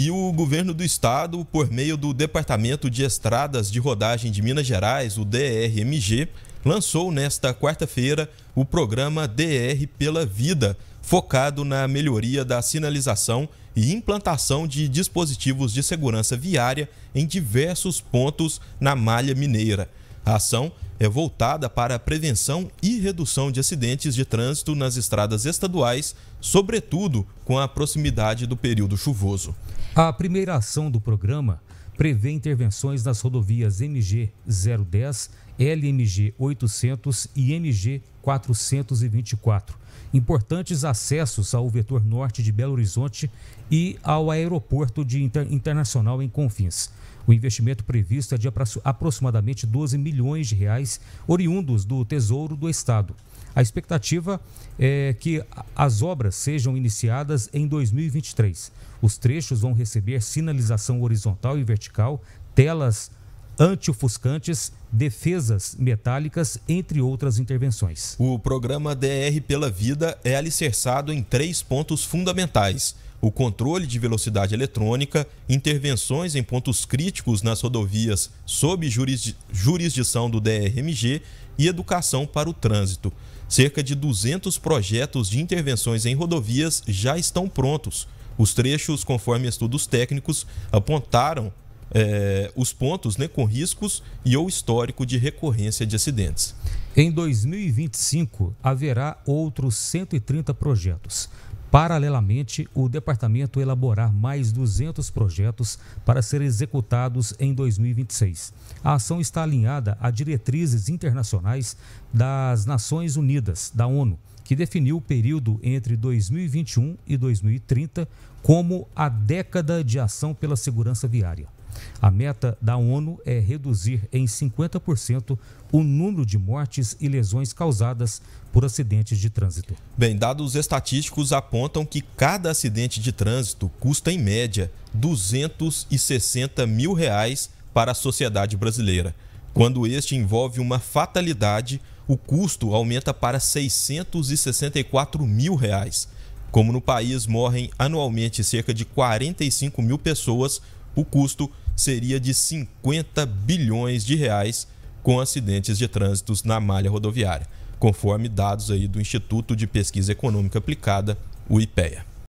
e o governo do estado, por meio do Departamento de Estradas de Rodagem de Minas Gerais, o DRMG, lançou nesta quarta-feira o programa DR pela Vida, focado na melhoria da sinalização e implantação de dispositivos de segurança viária em diversos pontos na malha mineira. A ação é voltada para a prevenção e redução de acidentes de trânsito nas estradas estaduais, sobretudo com a proximidade do período chuvoso. A primeira ação do programa prevê intervenções nas rodovias MG 010, LMG 800 e MG 424 importantes acessos ao vetor norte de Belo Horizonte e ao aeroporto de Inter internacional em Confins. O investimento previsto é de aproximadamente 12 milhões de reais, oriundos do Tesouro do Estado. A expectativa é que as obras sejam iniciadas em 2023. Os trechos vão receber sinalização horizontal e vertical, telas antiofuscantes, defesas metálicas, entre outras intervenções. O programa DR pela Vida é alicerçado em três pontos fundamentais: o controle de velocidade eletrônica, intervenções em pontos críticos nas rodovias sob jurisdição do DRMG e educação para o trânsito. Cerca de 200 projetos de intervenções em rodovias já estão prontos. Os trechos, conforme estudos técnicos, apontaram é, os pontos né, com riscos e ou histórico de recorrência de acidentes. Em 2025, haverá outros 130 projetos. Paralelamente, o departamento elaborar mais 200 projetos para serem executados em 2026. A ação está alinhada a diretrizes internacionais das Nações Unidas, da ONU, que definiu o período entre 2021 e 2030 como a década de ação pela segurança viária. A meta da ONU é reduzir em 50% o número de mortes e lesões causadas por acidentes de trânsito. Bem, dados estatísticos apontam que cada acidente de trânsito custa, em média, 260 mil reais para a sociedade brasileira. Quando este envolve uma fatalidade, o custo aumenta para 664 mil reais. Como no país morrem anualmente cerca de 45 mil pessoas, o custo seria de 50 bilhões de reais com acidentes de trânsito na malha rodoviária, conforme dados aí do Instituto de Pesquisa Econômica Aplicada, o IPEA.